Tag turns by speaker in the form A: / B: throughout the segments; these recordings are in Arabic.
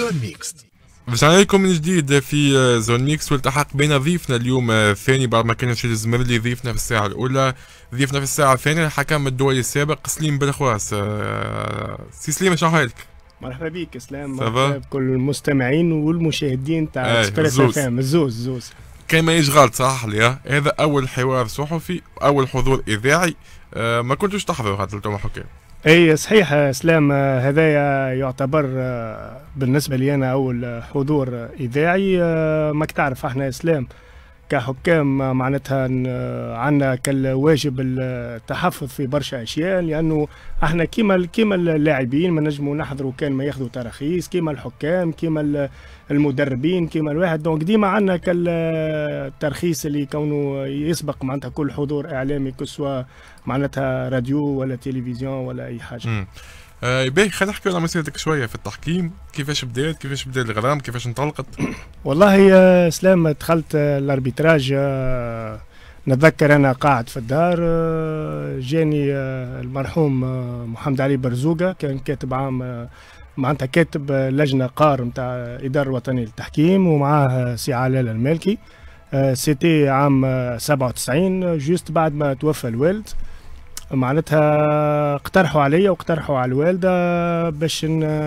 A: زون ميكس رجعنا لكم من جديد في زون ميكس والتحق بين ضيفنا اليوم الثاني آه، بعد ما كان شيل الزمرلي ضيفنا في الساعة الأولى ضيفنا في الساعة الثانية الحكم الدولي السابق سليم بالخواس آه، سي سليم شنو حالك؟
B: مرحبا بك اسلام مرحبا بكل المستمعين والمشاهدين تاع اكسبريس اف ام الزوز
A: الزوز كان ما غلط صح لي هذا اول حوار صحفي اول حضور اذاعي آه، ما كنتوش تحضروا هذا الحكام
B: اي صحيح اسلام آه، هذايا يعتبر آه، بالنسبه لي انا اول حضور اذاعي آه، ماك تعرف احنا اسلام كحكام معناتها عندنا كالواجب التحفظ في برشا اشياء لانه احنا كيما كيما اللاعبين ما نجموا نحضروا كان ما ياخذوا تراخيص كيما الحكام كيما المدربين كيما الواحد دونك ديما عندنا كالترخيص اللي كونه يسبق معناتها كل حضور اعلامي كسوا معناتها راديو ولا تلفزيون ولا اي حاجه.
A: آه باهي خلينا نحكي على مسيرتك شويه في التحكيم كيفاش بدات كيفاش بدات الغرام كيفاش انطلقت
B: والله يا سلام دخلت الاربيتراج آه، نتذكر انا قاعد في الدار آه، جاني آه، المرحوم محمد علي برزوقه كان كاتب عام معناتها كاتب لجنه قار نتاع الاداره الوطنيه للتحكيم ومعاه سي علال المالكي سيتي عام 97 جوست بعد ما توفى الوالد معناتها اقترحوا عليا واقترحوا على الوالده باش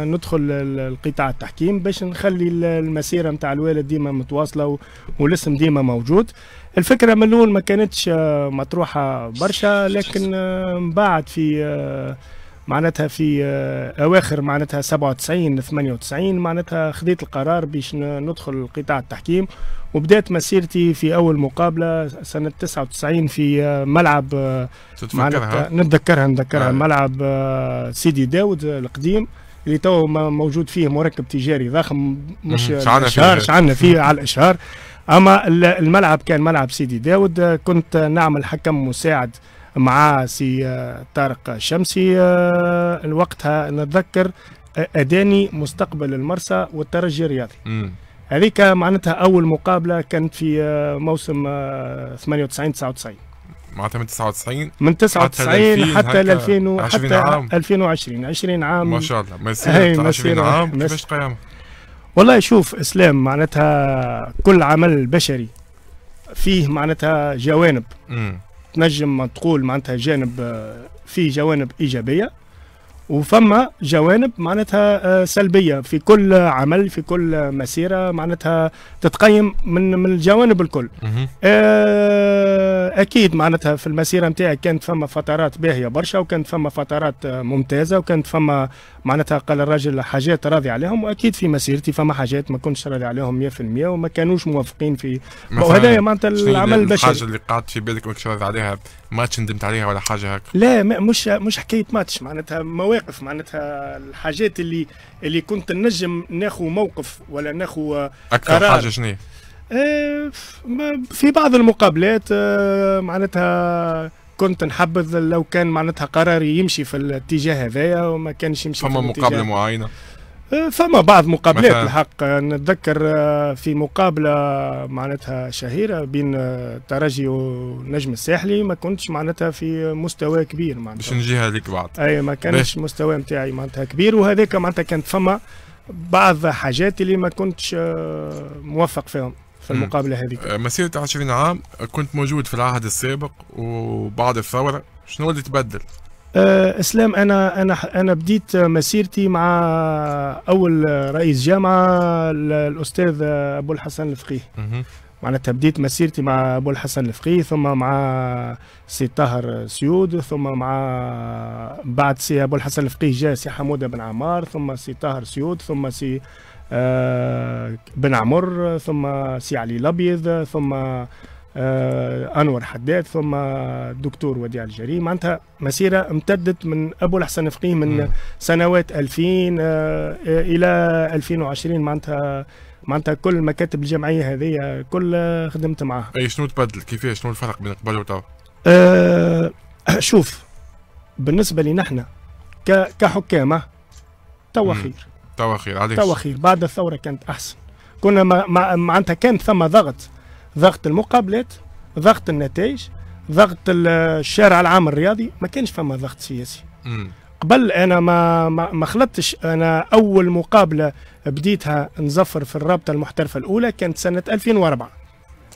B: ندخل القطاع التحكيم باش نخلي المسيره نتاع الوالد ديما متواصله والاسم ديما موجود الفكره من الاول ما كانتش مطروحه برشا لكن آه، بعد في آه، معناتها في آه، اواخر معناتها 97 98 معناتها خذيت القرار باش ندخل قطاع التحكيم وبدات مسيرتي في اول مقابله سنه 99 في آه، ملعب آه، تتفكرها نتذكرها نتذكرها آه. ملعب سيدي داود القديم اللي تو موجود فيه مركب تجاري ضخم مش شعرنا شعرنا فيه على الاشهار اما الملعب كان ملعب سيدي داود كنت نعمل حكم مساعد مع سي آه، طارق شمسي آه، وقتها نتذكر آه، أداني مستقبل المرسى والترجي الرياضي هذيك معناتها أول مقابلة كانت في موسم 98 99
A: معناتها من 99 من 99 حتى ل 2000 حتى
B: 2020 20 عام ما شاء الله مسيرة 20 عام كيفاش قيامة؟ والله شوف اسلام معناتها كل عمل بشري فيه معناتها جوانب مم. تنجم تقول معناتها جانب آه، فيه جوانب ايجابيه وفما جوانب معناتها آه، سلبيه في كل عمل في كل مسيره معناتها تتقيم من من الجوانب الكل آه، اكيد معناتها في المسيره نتاعي كانت فما فترات باهيه برشا وكانت فما فترات آه، ممتازه وكانت فما معناتها قال الراجل حاجات راضي عليهم واكيد في مسيرتي فما حاجات ما كنتش راضي عليهم 100% وما كانوش موافقين
A: في وهذا معناتها العمل البشري الحاجه اللي قعدت في بالك كنتش راضي عليها ماتش ندمت عليها ولا حاجه هكا
B: لا مش مش حكايه ماتش معناتها المواقف معناتها الحاجات اللي اللي كنت نجم ناخو موقف ولا ناخو آه، اكثر قرار. حاجه شنو آه، في بعض المقابلات آه، معناتها كنت نحبذ لو كان معناتها قراري يمشي في الاتجاه هذايا وما كانش يمشي فما مقابله معينه أه، فما بعض مقابلات الحق نتذكر أه، في مقابله معناتها شهيره بين أه، ترجي ونجم الساحلي ما كنتش معناتها في مستوى كبير معناتها باش
A: نجيها هذيك بعض
B: اي ما كانش المستوى نتاعي معناتها كبير وهذاك معناتها كانت فما بعض حاجات اللي ما كنتش موفق فيهم في المقابله هذيك
A: مسيره 20 عام كنت موجود في العهد السابق وبعد الثوره شنو اللي تبدل
B: آه، اسلام انا انا انا بديت مسيرتي مع اول رئيس جامعه الاستاذ ابو الحسن الفقيه معناتها بديت مسيرتي مع ابو الحسن الفقيه ثم مع سي طاهر سيود ثم مع بعد سي ابو الحسن الفقيه جاء سي حموده بن عمار ثم سي طاهر سيود ثم سي آه بن عمر ثم سي علي الابيض ثم آه، انور حداد ثم الدكتور وديع الجري معناتها مسيره امتدت من ابو الحسن فقيه من سنوات 2000 آه، الى 2020 معناتها معناتها كل مكاتب الجمعيه هذه كل خدمت معاها.
A: اي شنو تبدل كيفاش شنو الفرق بين قبل وتوا؟
B: أه شوف بالنسبه لي نحن كحكامه آه،
A: توا خير. توا خير علاش؟ توا
B: خير بعد الثوره كانت احسن. كنا معناتها كان ثم ضغط ضغط المقابلات ضغط النتائج ضغط الشارع العام الرياضي ما كانش فما ضغط سياسي قبل انا ما ما خلطتش انا اول مقابله بديتها نزفر في الرابطه المحترفه الاولى كانت سنه 2004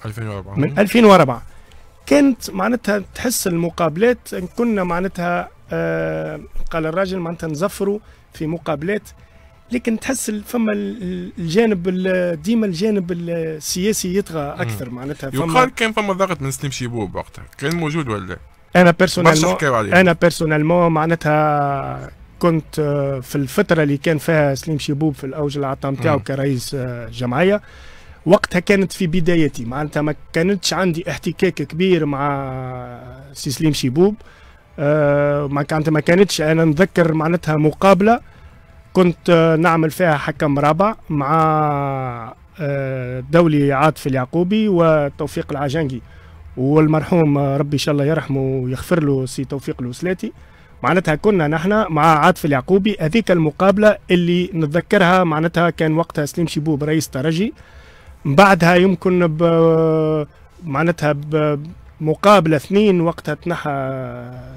A: 2004 من 2004
B: كانت معناتها تحس المقابلات كنا معناتها آه قال الراجل معناتها نزفروا في مقابلات لكن تحس فما الجانب ديما الجانب السياسي يطغى اكثر معناتها يقال
A: كان فما ضغط من سليم شيبوب وقتها كان موجود ولا انا بيرسونالمون انا
B: بيرسونالمون معناتها كنت آه، في الفتره اللي كان فيها سليم شيبوب في الاوج العطاء نتاعو كرئيس آه، جمعيه وقتها كانت في بدايتي معناتها ما كانتش عندي احتكاك كبير مع سي سليم شيبوب آه، ما كانت ما كانتش انا نذكر معناتها مقابله كنت آه، نعمل فيها حكم رابع مع آه، دولي عاطف اليعقوبي وتوفيق العجنقي والمرحوم آه، ربي ان شاء الله يرحمه ويغفر له سي توفيق الوسلاتي معناتها كنا نحن مع عاطف اليعقوبي هذيك المقابله اللي نتذكرها معناتها كان وقتها سليم شيبوب رئيس ترجي بعدها يمكن ب معناتها ب مقابلة اثنين وقتها تنحى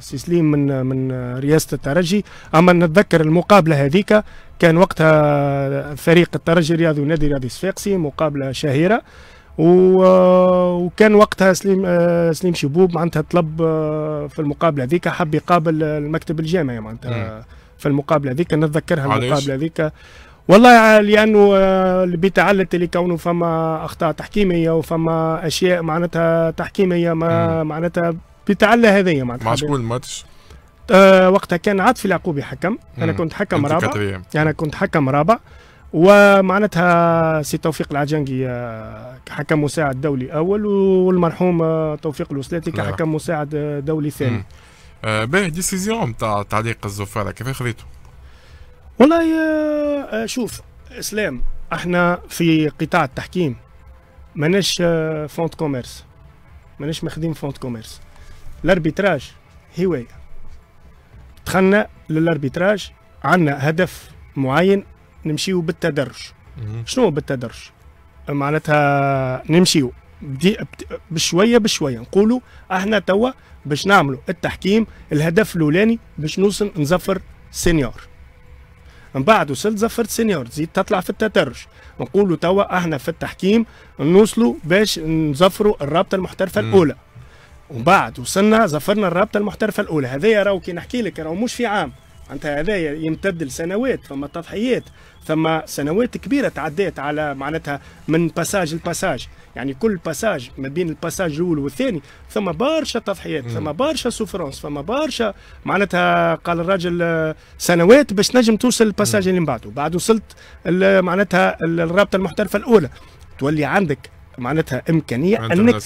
B: سيسليم من من رئاسة الترجي أما نتذكر المقابلة هذيك كان وقتها فريق الترجي الرياضي ونادي رياضي صفاقسي مقابلة شهيرة وكان وقتها سليم سليم شبوب معناتها طلب آه، في المقابله هذيك حب يقابل المكتب الجامعي معناتها في المقابله هذيك نتذكرها المقابله هذيك والله آه، لانه آه، بيتعلت لكونه فما اخطاء تحكيميه وفما اشياء معناتها تحكيميه ما معناتها بيتعلى هذايا معناتها مع شكون الماتش؟ أه وقتها كان عاطفي العقوبي حكم انا كنت حكم رابع إيه؟ انا كنت حكم رابع ومعناتها سي توفيق العجنقي آه، كحكم مساعد دولي اول والمرحوم توفيق الوسلاتي كحكم نعم. مساعد دولي ثاني.
A: باهي ديسيزيون تاع تعليق الزفاره كيف خذيته؟
B: والله آه، آه، شوف اسلام احنا في قطاع التحكيم ماناش فونت آه، كوميرس ماناش مخدم فونت كوميرس الاربيتراج هوايه دخلنا للاربيتراج عندنا هدف معين نمشيو بالتدرج شنو بالتدرج معناتها نمشيو بدي بشويه بشويه نقولوا احنا توا باش نعملوا التحكيم الهدف الاولاني باش نوصل نزفر سينيور من بعد وصلت زفرت سينيور تزيد تطلع في التترش نقولوا توا احنا في التحكيم نوصلوا باش نزفروا الرابطه المحترفه الاولى ومن بعد وصلنا زفرنا الرابطه المحترفه الاولى هذايا راهو كي نحكي لك راهو مش في عام انت هذا يمتد لسنوات ثم تضحيات ثم سنوات كبيره تعدات على معناتها من باساج لباساج يعني كل باساج ما بين الباساج الاول والثاني ثم برشا تضحيات ثم برشا سوفرونس ثم برشا معناتها قال الراجل سنوات باش نجم توصل للباساج اللي من بعده بعد وصلت معناتها الرابطه المحترفه الاولى تولي عندك معناتها امكانيه انك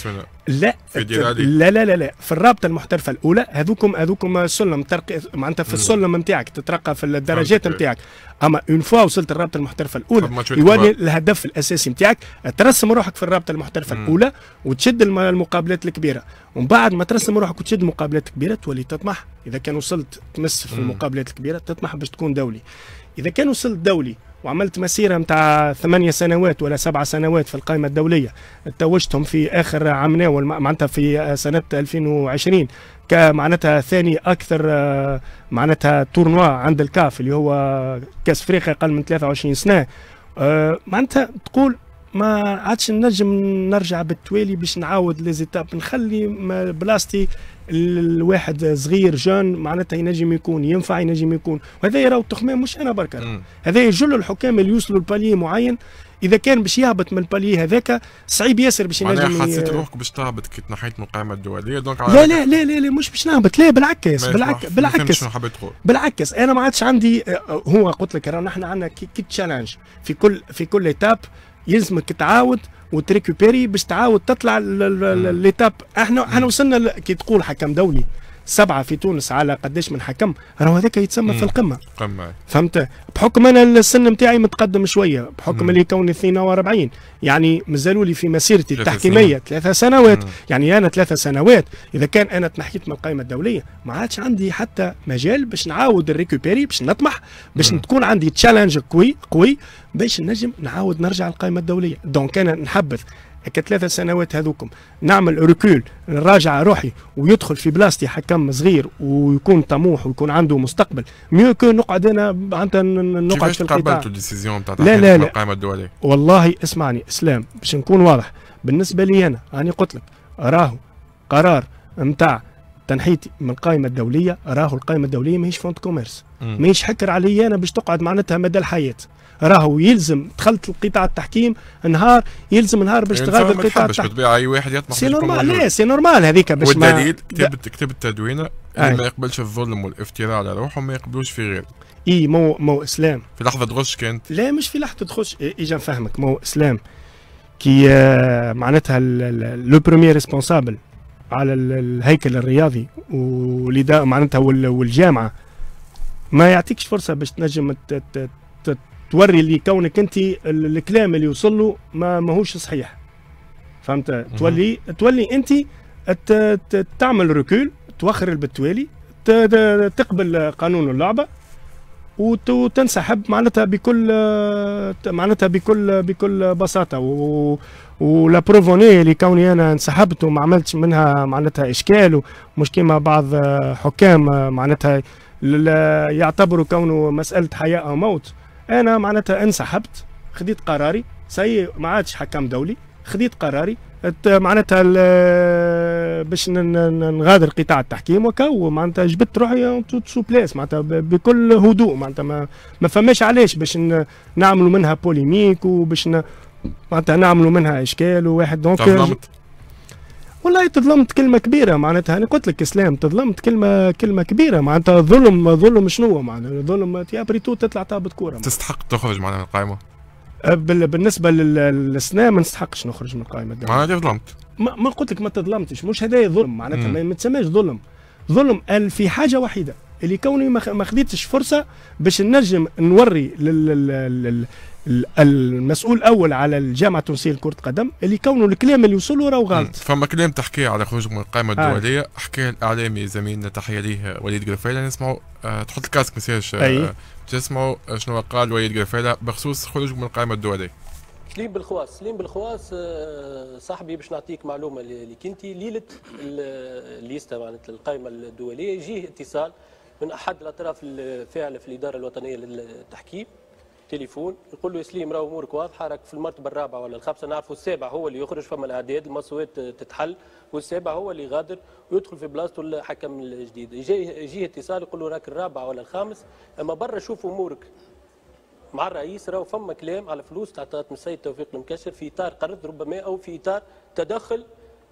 B: لا لا لا لا لا في الرابطه المحترفه الاولى هذوكم هذوكم سلم ترقي معناتها في السلم نتاعك تترقى في الدرجات نتاعك اما اون فوا وصلت الرابطه المحترفه الاولى يولي الهدف الاساسي نتاعك ترسم روحك في الرابطه المحترفه مم. الاولى وتشد المقابلات الكبيره ومن بعد ما ترسم روحك وتشد المقابلات الكبيره تولي تطمح اذا كان وصلت تمس في المقابلات الكبيره تطمح باش تكون دولي اذا كان وصلت دولي وعملت مسيرة متاع ثمانية سنوات ولا سبعة سنوات في القائمة الدولية توجتهم في آخر عام معناتها في سنة 2020 كمعناتها ثاني أكثر آه، معناتها تورنوا عند الكاف اللي هو كأس أفريقيا أقل من 23 سنة آه، معناتها تقول ما عادش نجم نرجع بالتوالي باش نعاود لي زيتاب نخلي بلاستي الواحد صغير جون معناتها ينجم يكون ينفع ينجم يكون وهذا يراو التخمام مش انا بركا هذا جل الحكام اللي يوصلوا لبالي معين اذا كان باش يهبط من البالي هذاك صعيب ياسر باش ينجم حسيت روحك
A: باش تهبط كي تنحيت من القائمه الدوليه دونك لا لا
B: لا لا, لا مش باش نهبط لا بالعكس بالعكس بالعكس بالعكس انا ما عادش عندي أه، أه، هو قلت لك راه نحن عندنا كي تشالنج في كل في كل ايتاب يلزمك تعاود وتريكوبيري باش تعاود تطلع ليتاب احنا احنا وصلنا كي تقول حكم دولي سبعه في تونس على قداش من حكم راهو هذاك يتسمى في القمه قمة. فهمت بحكم انا السن نتاعي متقدم شويه بحكم اللي كوني 42 يعني مازالوا لي في مسيرتي التحكيميه ثلاثة سنوات مم. يعني انا ثلاثة سنوات اذا كان انا تنحيت من القائمه الدوليه ما عادش عندي حتى مجال باش نعاود الريكوبيري باش نطمح باش تكون عندي تشالنج قوي قوي باش نجم نعاود نرجع للقائمه الدوليه دونك انا نحبذ كثلاثة سنوات هذوكم نعمل ركول نراجع روحي ويدخل في بلاصتي حكم صغير ويكون طموح ويكون عنده مستقبل ميو كو نقعد انا معناتها نقعد في القطاع قبلتوا
A: الديسيزيون تاع لا لا لا القائمة الدولية
B: والله اسمعني اسلام باش نكون واضح بالنسبة لي انا راني قلت لك راهو قرار نتاع تنحيتي من القائمه الدوليه راهو القائمه الدوليه ماهيش فونت كوميرس ماهيش حكر عليا انا باش تقعد معناتها مدى الحياه راهو يلزم دخلت لقطاع التحكيم نهار يلزم نهار باش يعني تغادر القطاع التحكيم
A: بالطبيعه اي واحد يطمح سي نورمال لا سي نورمال هذيك باش والدليل كتاب كتاب التدوينه اللي ما يقبلش الظلم والافتراء على روحه ما يقبلوش في غيره
B: اي مو مو اسلام
A: في لحظه تغش كانت
B: لا مش في لحظه تخش اجا نفهمك مو اسلام كي آه، معناتها لو بروميير ريسبونسابل على الهيكل الرياضي ولداء معناتها والجامعه ما يعطيكش فرصه باش تنجم توري اللي كونك انت الكلام اللي يوصل له ما ماهوش صحيح فهمت تولي تولي انت تعمل ركول توخر بالتوالي تقبل قانون اللعبه وتنسحب معناتها بكل معناتها بكل بكل بساطه و ولا بروفوني اللي كوني انا انسحبت وما عملتش منها معناتها اشكال ومش كيما بعض حكام معناتها يعتبروا كونه مساله حياه او موت انا معناتها انسحبت خديت قراري سي ما عادش حكم دولي خديت قراري معناتها باش نغادر قطاع التحكيم وكو معناتها جبت روحي سو بلاس معناتها بكل هدوء معناتها ما, ما فماش علاش باش نعملوا منها بوليميك وباش معناتها نعملوا منها اشكال وواحد دونك والله تظلمت كلمه كبيره معناتها انا قلت لك اسلام تظلمت كلمه كلمه كبيره معناتها ظلم ظلم شنو معناتها ظلم يا بريتو تطلع تهبط كوره
A: تستحق تخرج معناتها من القائمه
B: بالنسبه للسنا ما نستحقش نخرج من القائمه الدوليه
A: معناتها ظلمت
B: ما قلت لك ما تظلمتش مش هذا ظلم معناتها ما تسماش ظلم ظلم في حاجه وحيده اللي كوني ما خديتش فرصه باش نجم نوري لل... لل... المسؤول الاول على الجامعه التونسيه لكره القدم اللي كونه الكلام اللي
A: وصلوا راهو غلط فما كلام تحكيه على خروج من القائمه آه. الدوليه آه. حكى الاعلامي زميلنا تحيه ليه وليد قرفيله نسمعوا آه تحط الكاسك ما يصيرش آه تسمعوا آه، شنو قال وليد قرفيله بخصوص خروجك من القائمه الدوليه
C: سليم بالخواس سليم بالخواس آه، صاحبي باش نعطيك معلومه اللي كنتي ليله الليسته معناتها القائمه الدوليه يجيه اتصال من احد الاطراف الفاعله في الاداره الوطنيه للتحكيم التليفون يقول له سليم راه امورك واضحه راك في المرتبه الرابعه ولا الخامسه نعرفوا السابع هو اللي يخرج فما الاعداد المصوات تتحل والسابع هو اللي يغادر ويدخل في بلاصته الحكم الجديد يجيه اتصال يقول له راك الرابع ولا الخامس اما برا شوف امورك مع الرئيس راهو فما كلام على فلوس تعطات من السيد توفيق المكشر في اطار قرض ربما او في اطار تدخل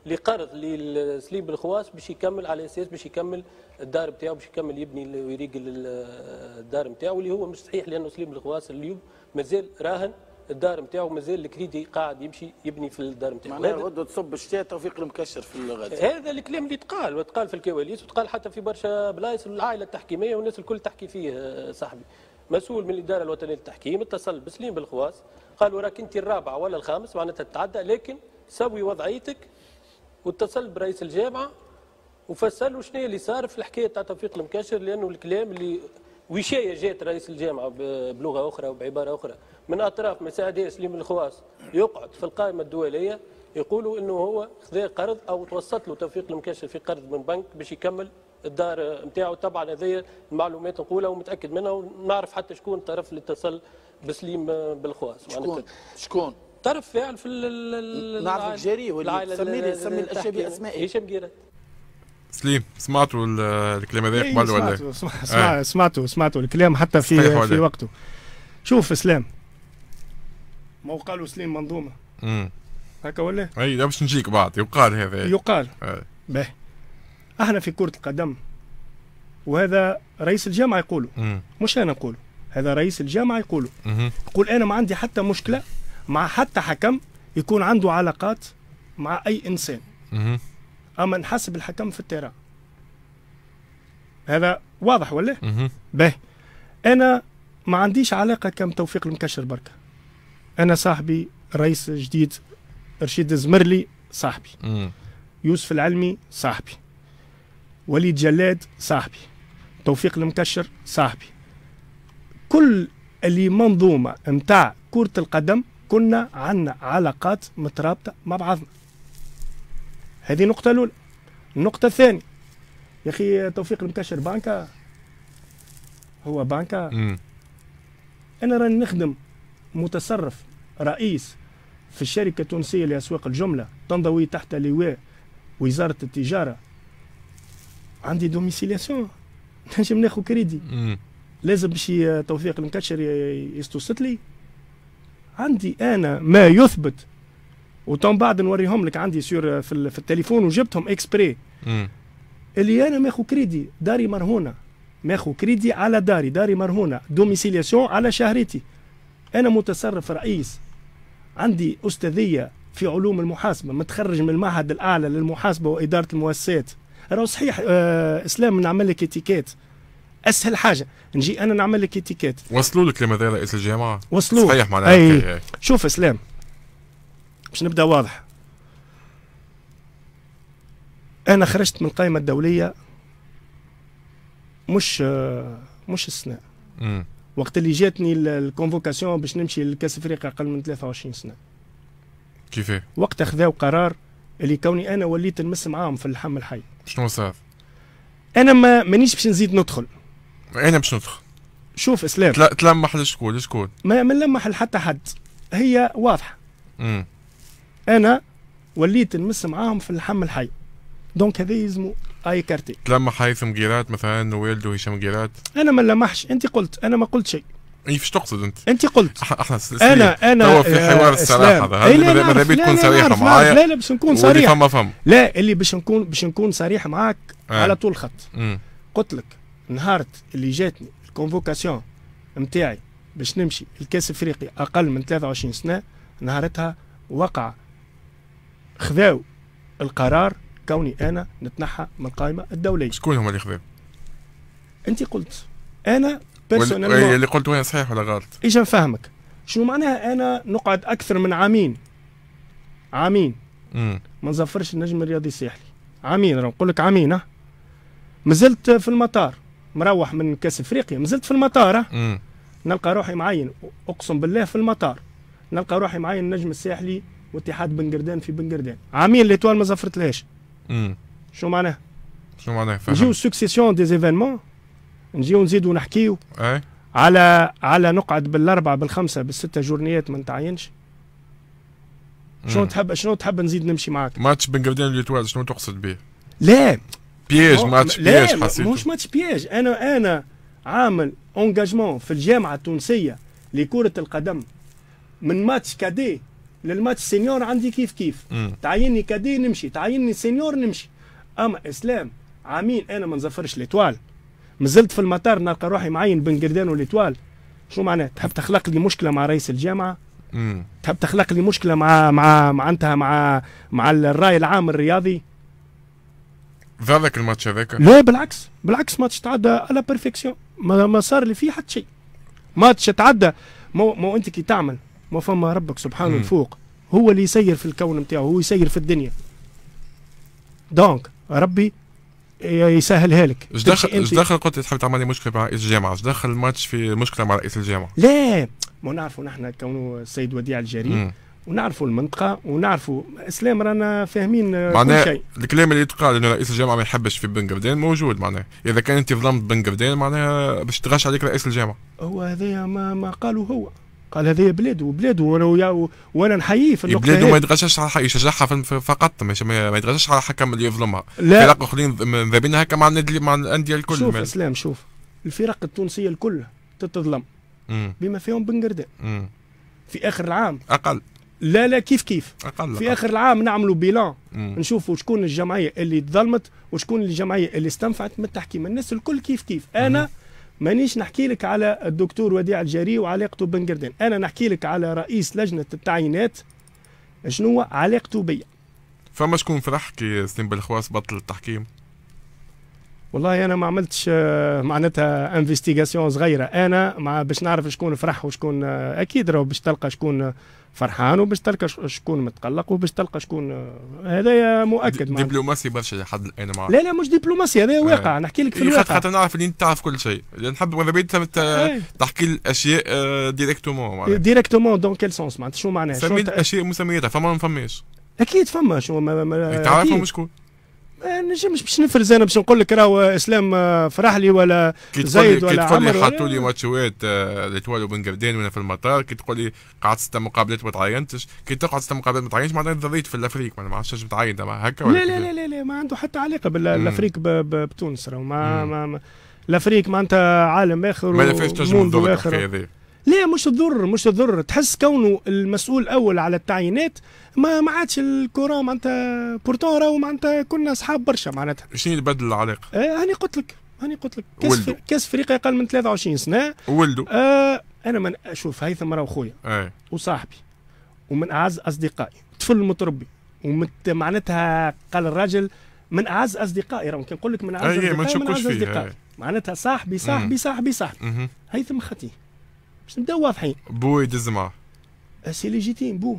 C: لقرض لسليب الخواص باش يكمل على اساس باش يكمل الدار نتاعو باش يكمل يبني ويريق الدار نتاعو اللي هو مش صحيح لانه سليب الخواص اليوم مازال راهن الدار نتاعو مازال الكريدي قاعد يمشي يبني في الدار نتاعو معناها ودوا تصب الشتاء توفيق المكشر في الغد هذا الكلام اللي تقال وتقال في الكواليس وتقال حتى في برشا بلايص العائله التحكيميه والناس الكل تحكي فيه آه، صاحبي مسؤول من الاداره الوطنيه للتحكيم اتصل بسليم بالخواص قالوا راك انت الرابع ولا الخامس معناتها تتعدى لكن سوي وضعيتك واتصل برئيس الجامعه وفسر له شنو اللي صار في الحكايه تاع توفيق المكاشر لانه الكلام اللي وشايه جات رئيس الجامعه بلغه اخرى وبعباره اخرى من اطراف مساعديه سليم الخواص يقعد في القائمه الدوليه يقولوا انه هو خذا قرض او توسط له توفيق المكاشر في قرض من بنك باش يكمل الدار نتاعو طبعا هذه المعلومات نقولها ومتاكد منها ونعرف حتى شكون الطرف اللي اتصل بسليم بالخواص شكون شكون طرف فاعل يعني في نعرف الجاري ولا سمي لي سمي الاشياء باسماء إيه؟ هشام جيرات
A: سليم سمعتوا الكلام إيه، هذا قبل ولا سمعتوا إيه؟ آه.
B: سمعتوا سمعتوا الكلام حتى في في وقته شوف اسلام ما قالوا سليم منظومه امم هكا ولا
A: اي باش نجيك بعد يقال هذا يقال آه.
B: به احنا في كره القدم وهذا رئيس الجامعه يقوله مش انا نقوله هذا رئيس الجامعه يقوله يقول انا ما عندي حتى مشكله مع حتى حكم يكون عنده علاقات مع اي انسان اما نحسب الحكم في التيران هذا واضح ولا به انا ما عنديش علاقه كم توفيق المكشر بركه انا صاحبي رئيس جديد رشيد الزمرلي صاحبي يوسف العلمي صاحبي وليد جلاد صاحبي توفيق المكشر صاحبي كل اللي منظومه نتاع كره القدم كنا عندنا علاقات مترابطة مع بعضنا هذه نقطة الأولى النقطة الثانية يا أخي توفيق المكشر بانكا هو بانكا أنا راني نخدم متصرف رئيس في الشركة التونسية لأسواق الجملة تنضوي تحت لواء وزارة التجارة عندي دوميسيلياسيون نجم ناخذ كريدي لازم باش توفيق المكشر يستوسط لي عندي انا ما يثبت وتم بعد نوريهم لك عندي سور في, في التليفون وجبتهم اكسبري اللي انا ماخو كريدي داري مرهونه ماخو كريدي على داري داري مرهونه دوميسيلياسيون على شهرتي انا متصرف رئيس عندي استاذيه في علوم المحاسبه متخرج من المعهد الاعلى للمحاسبه واداره المؤسسات راهو صحيح آه اسلام نعمل لك اتيكيت اسهل حاجه نجي انا نعمل لك اتيكيت
A: وصلوا لك لماذا رئيس الجامعه
B: وصلوا صحيح معناها أي. شوف اسلام باش نبدا واضح انا خرجت من القائمه الدوليه مش مش السنه وقت اللي جاتني الكونفوكاسيون باش نمشي لكاس افريقيا اقل من 23 سنه كيفاه وقت خذاو قرار اللي كوني انا وليت نمس معاهم في اللحم الحي
A: شنو صار انا ما مانيش باش نزيد ندخل انا باش ندخل شوف اسلام تل... تلمح لشكون لشكون
B: ما نلمح لحتى حد هي واضحه مم. انا وليت نمس معاهم في اللحم الحي دونك هذا يلزموا اي كارتي
A: تلمح هيثم جيرات مثلا ووالده هشام جيرات
B: انا ما لمحش انت قلت انا ما قلت شيء
A: اي فاش تقصد انت؟ انت قلت احنا انا انا هو في آه، حوار الصراحه هذا ماذا بيك تكون صريح معايا لا لا باش نكون صريح فما فما
B: لا اللي باش نكون باش نكون صريح معاك آه. على طول خط قلت لك نهار اللي جاتني الكونفوكاسيون نتاعي باش نمشي الكاس افريقيا اقل من 23 سنه نهارتها وقع خذاو القرار كوني انا نتنحى من القائمه الدوليه شكون هما اللي خذاو انت قلت انا بيرسونيلمون إيه، اللي
A: قلت وين صحيح ولا غلط ايش
B: نفهمك شنو معناها انا نقعد اكثر من عامين عامين ما نزفرش النجم الرياضي الساحلي عامين راه نقول لك عامين مازلت في المطار مروح من كاس افريقيا مزلت في المطار نلقى روحي معين اقسم بالله في المطار نلقى روحي معين النجم الساحلي واتحاد بن قردان في بن قردان عامين ليتوال ما زفرت لهاش شو معناها؟
A: شو فهم نجيو
B: سوكسيسيون دي زيفينمون نجيو نزيدو نحكيو أي. على على نقعد بالاربعه بالخمسه بالسته جورنيات ما نتعينش شنو تحب شنو تحب نزيد نمشي معاك
A: ماتش بن قردان ليتوال شنو تقصد به؟ لا بياج ماتش بياج حسيت مش
B: ماتش بياج انا انا عامل انجاجمون في الجامعه التونسيه لكره القدم من ماتش كادي للماتش سينيور عندي كيف كيف تعيني كادي نمشي تعيني سينيور نمشي اما اسلام عامين انا ما نزفرش ليتوال مازلت في المطار نلقى روحي معين بن قردان وليتوال شو معناه تحب تخلق لي مشكله مع رئيس الجامعه مم. تحب تخلق لي مشكله مع مع معناتها مع مع الراي العام الرياضي
A: ضرك الماتش هذاك لا
B: بالعكس بالعكس ماتش تعدى على بيرفكسيون ما, ما صار لي فيه حتى شيء ماتش تعدى مو, مو انت كي تعمل ما فما ربك سبحانه الفوق هو اللي يسير في الكون نتاعو هو يسير في الدنيا دونك ربي يسهلها لك اش دخل اش دخل
A: قلت تحب تعمل لي مشكله مع رئيس الجامعه اش دخل الماتش في مشكله مع رئيس الجامعه
B: لا ما نعرفوا نحن كونه السيد وديع الجري ونعرفوا المنطقه ونعرفوا اسلام رانا فاهمين معناه كل شيء
A: الكلام اللي يتقال انه رئيس الجامعه ما يحبش في بن قردان موجود معناه اذا كان انت ظلمت بن قردان معناها باش تغش عليك رئيس الجامعه
B: هو هذايا ما, ما قالوا هو قال هذايا بلاده وبلاده وانا وانا نحييه في إيه، النقطه بلاده ما
A: يتغشش على حق يشجعها فقط ما يتغشش على حكم اللي يظلمها لا فرق اخرين ذابين هكا مع النادي مع الانديه الكل شوف مال.
B: اسلام شوف الفرق التونسيه الكل تتظلم بما فيهم بن في اخر العام اقل لا لا كيف كيف
A: أقل في اخر
B: العام نعملوا بيلان
A: نشوفوا
B: شكون الجمعيه اللي تظلمت وشكون الجمعيه اللي استنفعت من التحكيم الناس الكل كيف كيف انا مانيش نحكي لك على الدكتور وديع الجاري وعلاقته بن قردان انا نحكي لك على رئيس لجنه التعيينات شنو علاقته بيا
A: فما شكون فرح كي سليم بالخواس بطل التحكيم
B: والله انا ما عملتش آه، معناتها انفستيغاسيون صغيره انا مع باش نعرف شكون فرح وشكون آه، اكيد راه باش تلقى شكون فرحان وباش تلقى شكون متقلق وباش تلقى شكون آه، هذا مؤكد
A: دبلوماسي برشا لحد الان معك لا
B: لا مش دبلوماسي هذا واقع آه. نحكي لك في الواقع خاطر
A: نعرف اللي انت تعرف كل شيء نحب ماذا بيت تحكي الاشياء ديريكتومون
B: ديريكتومون دون كيل سونس معناتها شو معناها سميت اشياء
A: مسمياتها فما ما فماش
B: اكيد فما شو ما تعرفهم شكون نجمش باش نفرز انا باش نقول لك راهو اسلام آه، فرحلي ولا زايد ولا عمر كي تقول لي حطوا لي
A: ماتشوات آه، ليتوال بن قردان وانا في المطار كي تقول لي قعدت ست مقابلات ما تعينتش كي تقعد ست مقابلات ما تعينتش معناتها ضريت في الافريق ما عرفتش نجم تعين هكا ولا لا لا,
B: لا لا ما عنده حتى علاقه بالافريق بتونس راهو ما, ما, الافريق معناتها عالم اخر ما نفعتش نجم اخر هذه لا مش تضر مش تضر تحس كونه المسؤول الاول على التعيينات ما ما عادش الكورة معناتها بورتون راهو معناتها كنا اصحاب برشا معناتها
A: شنو تبدل العلاقه؟
B: آه قلت لك هاني قلت لك كاس في كاس افريقيا اقل من 23 سنه ولده آه انا من اشوف هيثم راهو خويا آه. وصاحبي ومن اعز اصدقائي طفل متربي ومت معناتها قال الراجل من اعز اصدقائي راهو كنقول نقول لك من اعز ايه اصدقائي ما نشكوش اصدقائي ايه. معناتها صاحبي صاحبي صاحبي صاحبي, صاحبي. هيثم خطيه باش نبداو واضحين بو يدز معاه سي ليجيتيم بو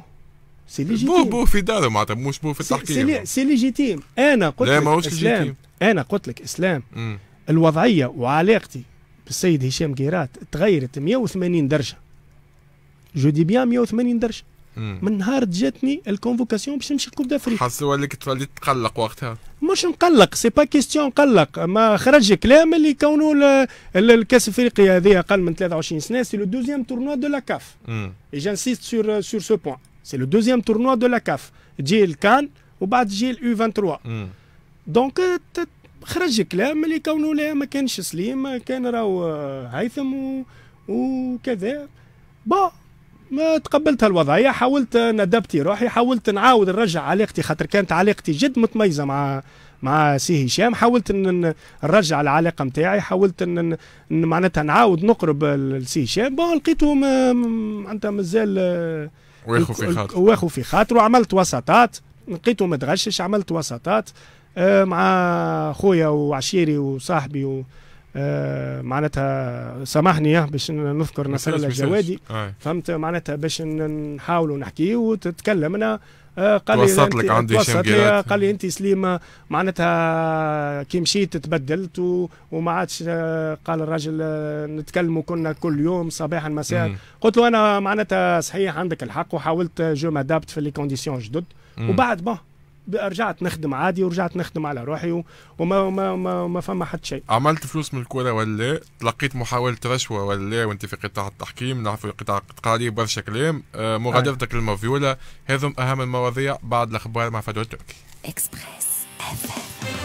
A: سي ليجيتيم بو بو في داره معناتها مش بو في التحكيم
B: سي ليجيتيم انا قلت لك اسلام انا قلت لك اسلام م. الوضعيه وعلاقتي بالسيد هشام قيرات تغيرت 180 درجه جو دي بيان 180 درجه من نهار جاتني الكونفوكاسيون باش نمشي لكوب دافريك
A: حس وليك تولي تقلق وقتها
B: مش نقلق سي با كيستيون نقلق ما خرج كلام اللي كونوا الكاس افريقيا هذه اقل من 23 سنه سي لو دوزيام تورنوا دو لا كاف اي جانسيست سور سور سو بوان سي لو دوزيام تورنوا دو لا كاف تجي الكان وبعد تجي الاو 23 دونك خرج كلام اللي كونوا لا ما كانش سليم كان راهو آه، هيثم وكذا بون ما تقبلت هالوضعيه حاولت ندبتي روحي حاولت نعاود نرجع علاقتي خاطر كانت علاقتي جد متميزه مع مع سي هشام حاولت ان نرجع العلاقه نتاعي حاولت ان معناتها نعاود نقرب لسي هشام بون لقيته معناتها مازال آه،
A: واخو في خاطره
B: واخو في خاطره عملت وسطات لقيته متغشش عملت وسطات آه، مع خويا وعشيري وصاحبي و... آه، معناتها سامحني باش نذكر نصر الجوادي آه. فهمت معناتها باش نحاولوا نحكي وتتكلمنا آه، قال لي توسط لك عندي توسط لي قال لي انت سليمه معناتها كي مشيت تبدلت وما عادش قال الراجل نتكلموا كنا كل يوم صباحا مساء قلت له انا معناتها صحيح عندك الحق وحاولت جو مادابت في لي كونديسيون جدد وبعد بون رجعت نخدم عادي ورجعت نخدم على روحي وما ما ما, ما فما حد شيء
A: عملت فلوس من الكوره ولا تلقيت محاوله رشوه ولا وانت في قطاع التحكيم نعرف قطاع قاري برشا كلام آه مغادرتك للمافيولا هذم اهم المواضيع بعد الاخبار مع فادو تركي اكسبريس